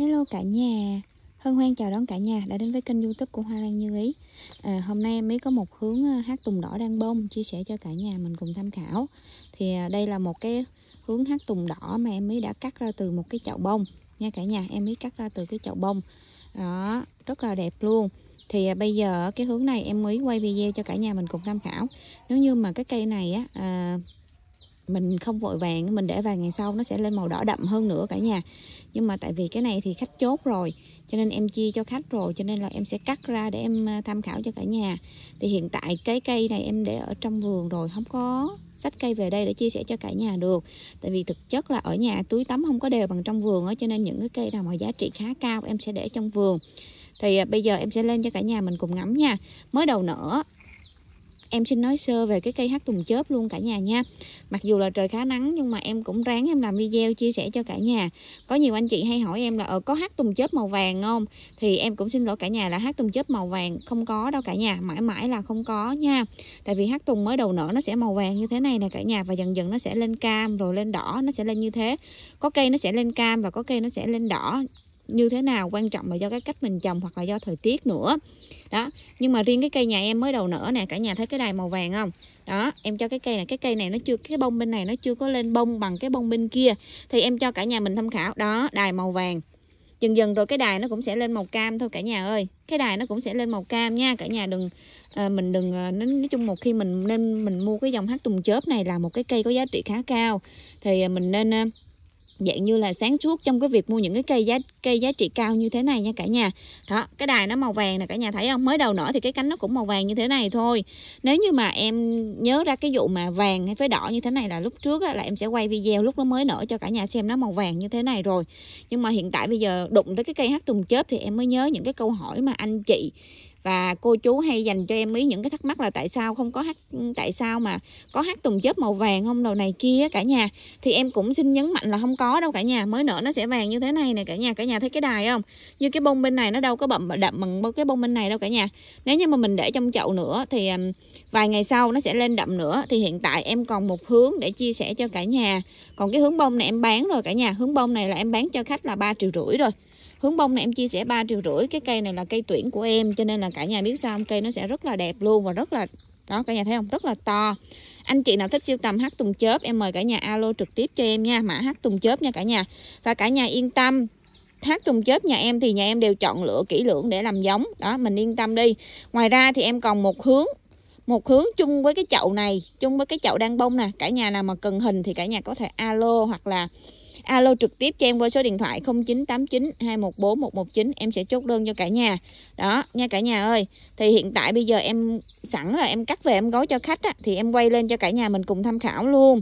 Hello cả nhà Hân hoan chào đón cả nhà đã đến với kênh youtube của Hoa Lan Như Ý à, Hôm nay mới có một hướng à, hát tùng đỏ đang bông chia sẻ cho cả nhà mình cùng tham khảo Thì à, đây là một cái hướng hát tùng đỏ mà em mới đã cắt ra từ một cái chậu bông Nha cả nhà, em mới cắt ra từ cái chậu bông Đó, rất là đẹp luôn Thì à, bây giờ cái hướng này em mới quay video cho cả nhà mình cùng tham khảo Nếu như mà cái cây này á à, mình không vội vàng mình để vài ngày sau nó sẽ lên màu đỏ đậm hơn nữa cả nhà nhưng mà tại vì cái này thì khách chốt rồi cho nên em chia cho khách rồi cho nên là em sẽ cắt ra để em à, tham khảo cho cả nhà thì hiện tại cái cây này em để ở trong vườn rồi không có sách cây về đây để chia sẻ cho cả nhà được tại vì thực chất là ở nhà túi tắm không có đều bằng trong vườn á cho nên những cái cây nào mà giá trị khá cao em sẽ để trong vườn thì à, bây giờ em sẽ lên cho cả nhà mình cùng ngắm nha mới đầu nở em xin nói sơ về cái cây hát tùng chớp luôn cả nhà nha mặc dù là trời khá nắng nhưng mà em cũng ráng em làm video chia sẻ cho cả nhà có nhiều anh chị hay hỏi em là ở ờ, có hát tùng chớp màu vàng không thì em cũng xin lỗi cả nhà là hát tùng chớp màu vàng không có đâu cả nhà mãi mãi là không có nha tại vì hát tùng mới đầu nở nó sẽ màu vàng như thế này nè cả nhà và dần dần nó sẽ lên cam rồi lên đỏ nó sẽ lên như thế có cây nó sẽ lên cam và có cây nó sẽ lên đỏ như thế nào quan trọng là do cái cách mình trồng hoặc là do thời tiết nữa đó nhưng mà riêng cái cây nhà em mới đầu nở nè cả nhà thấy cái đài màu vàng không đó em cho cái cây này cái cây này nó chưa cái bông bên này nó chưa có lên bông bằng cái bông bên kia thì em cho cả nhà mình tham khảo đó đài màu vàng dần dần rồi cái đài nó cũng sẽ lên màu cam thôi cả nhà ơi cái đài nó cũng sẽ lên màu cam nha cả nhà đừng à, mình đừng ờ, nói, nói chung một khi mình nên mình mua cái dòng hát tùng chớp này là một cái cây có giá trị khá cao thì ờ, mình nên dạng như là sáng suốt trong cái việc mua những cái cây giá cây giá trị cao như thế này nha cả nhà đó cái đài nó màu vàng nè cả nhà thấy không mới đầu nở thì cái cánh nó cũng màu vàng như thế này thôi nếu như mà em nhớ ra cái vụ mà vàng hay với đỏ như thế này là lúc trước á, là em sẽ quay video lúc nó mới nở cho cả nhà xem nó màu vàng như thế này rồi nhưng mà hiện tại bây giờ đụng tới cái cây hát tùng chớp thì em mới nhớ những cái câu hỏi mà anh chị và cô chú hay dành cho em ý những cái thắc mắc là tại sao không có hát tại sao mà có hát tùng chớp màu vàng không đầu này kia cả nhà thì em cũng xin nhấn mạnh là không có đâu cả nhà mới nở nó sẽ vàng như thế này nè cả nhà cả nhà thấy cái đài không như cái bông bên này nó đâu có bậm đậm bằng cái bông bên này đâu cả nhà nếu như mà mình để trong chậu nữa thì vài ngày sau nó sẽ lên đậm nữa thì hiện tại em còn một hướng để chia sẻ cho cả nhà còn cái hướng bông này em bán rồi cả nhà hướng bông này là em bán cho khách là ba triệu rưỡi rồi hướng bông này em chia sẻ ba triệu rưỡi cái cây này là cây tuyển của em cho nên là cả nhà biết sao cây nó sẽ rất là đẹp luôn và rất là đó cả nhà thấy không rất là to anh chị nào thích siêu tầm hát tùng chớp em mời cả nhà alo trực tiếp cho em nha mã hát tùng chớp nha cả nhà và cả nhà yên tâm hát tùng chớp nhà em thì nhà em đều chọn lựa kỹ lưỡng để làm giống đó mình yên tâm đi ngoài ra thì em còn một hướng một hướng chung với cái chậu này chung với cái chậu đang bông nè cả nhà nào mà cần hình thì cả nhà có thể alo hoặc là alo trực tiếp cho em qua số điện thoại 0989 214 119 em sẽ chốt đơn cho cả nhà đó nha cả nhà ơi thì hiện tại bây giờ em sẵn là em cắt về em gói cho khách á, thì em quay lên cho cả nhà mình cùng tham khảo luôn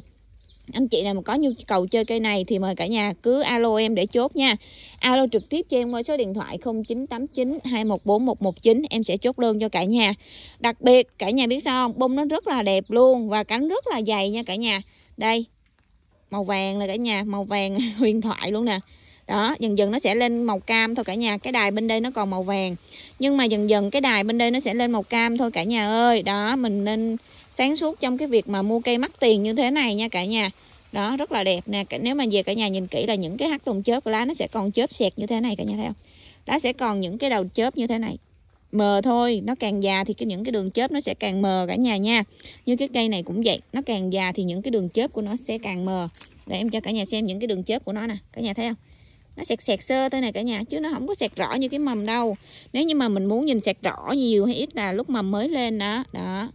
anh chị nào mà có nhu cầu chơi cây này thì mời cả nhà cứ alo em để chốt nha alo trực tiếp cho em qua số điện thoại 0989 214 119 em sẽ chốt đơn cho cả nhà đặc biệt cả nhà biết sao không bông nó rất là đẹp luôn và cánh rất là dày nha cả nhà đây màu vàng là cả nhà màu vàng huyền thoại luôn nè đó dần dần nó sẽ lên màu cam thôi cả nhà cái đài bên đây nó còn màu vàng nhưng mà dần dần cái đài bên đây nó sẽ lên màu cam thôi cả nhà ơi đó mình nên sáng suốt trong cái việc mà mua cây mắc tiền như thế này nha cả nhà đó rất là đẹp nè nếu mà về cả nhà nhìn kỹ là những cái hắc tùng chớp của lá nó sẽ còn chớp xẹt như thế này cả nhà thấy không lá sẽ còn những cái đầu chớp như thế này mờ thôi nó càng già thì cái những cái đường chớp nó sẽ càng mờ cả nhà nha như cái cây này cũng vậy nó càng già thì những cái đường chớp của nó sẽ càng mờ để em cho cả nhà xem những cái đường chớp của nó nè cả nhà thấy không nó sẹt sẹt sơ thôi nè cả nhà chứ nó không có sẹt rõ như cái mầm đâu nếu như mà mình muốn nhìn sẹt rõ nhiều hay ít là lúc mầm mới lên đó đó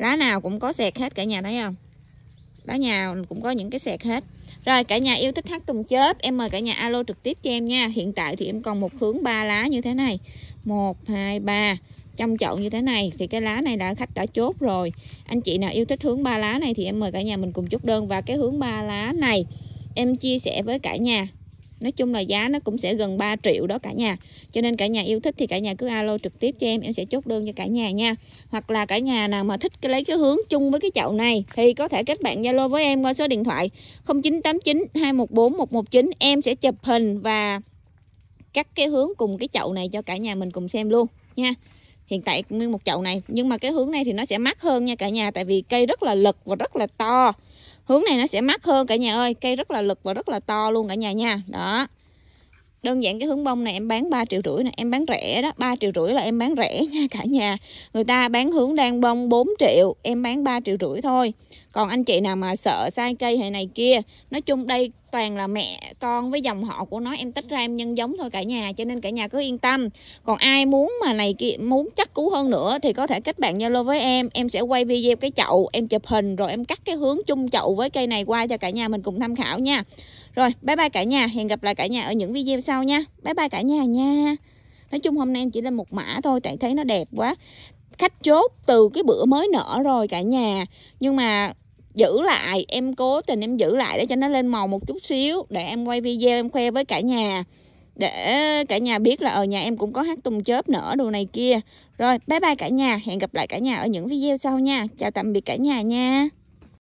lá nào cũng có sẹt hết cả nhà thấy không lá nào cũng có những cái sẹt hết rồi cả nhà yêu thích hát tùng chớp em mời cả nhà alo trực tiếp cho em nha hiện tại thì em còn một hướng ba lá như thế này một hai ba trong chậu như thế này thì cái lá này đã khách đã chốt rồi anh chị nào yêu thích hướng ba lá này thì em mời cả nhà mình cùng chốt đơn và cái hướng ba lá này em chia sẻ với cả nhà nói chung là giá nó cũng sẽ gần 3 triệu đó cả nhà cho nên cả nhà yêu thích thì cả nhà cứ alo trực tiếp cho em em sẽ chốt đơn cho cả nhà nha hoặc là cả nhà nào mà thích cái lấy cái hướng chung với cái chậu này thì có thể kết bạn zalo với em qua số điện thoại 0989 214 119 em sẽ chụp hình và cắt cái hướng cùng cái chậu này cho cả nhà mình cùng xem luôn nha hiện tại nguyên một chậu này nhưng mà cái hướng này thì nó sẽ mắc hơn nha cả nhà tại vì cây rất là lực và rất là to hướng này nó sẽ mắc hơn cả nhà ơi cây rất là lực và rất là to luôn cả nhà nha đó đơn giản cái hướng bông này em bán 3 triệu rưỡi nè em bán rẻ đó 3 triệu rưỡi là em bán rẻ nha cả nhà người ta bán hướng đang bông 4 triệu em bán 3 triệu rưỡi thôi còn anh chị nào mà sợ sai cây hay này kia nói chung đây toàn là mẹ con với dòng họ của nó em tách ra em nhân giống thôi cả nhà cho nên cả nhà cứ yên tâm còn ai muốn mà này kia muốn chắc cú hơn nữa thì có thể kết bạn zalo với em em sẽ quay video cái chậu em chụp hình rồi em cắt cái hướng chung chậu với cây này qua cho cả nhà mình cùng tham khảo nha rồi bye bye cả nhà hẹn gặp lại cả nhà ở những video sau nha bye bye cả nhà nha nói chung hôm nay em chỉ là một mã thôi tại thấy nó đẹp quá khách chốt từ cái bữa mới nở rồi cả nhà nhưng mà giữ lại em cố tình em giữ lại để cho nó lên màu một chút xíu để em quay video em khoe với cả nhà để cả nhà biết là ở ờ, nhà em cũng có hát tùng chớp nữa đồ này kia rồi bye bye cả nhà hẹn gặp lại cả nhà ở những video sau nha chào tạm biệt cả nhà nha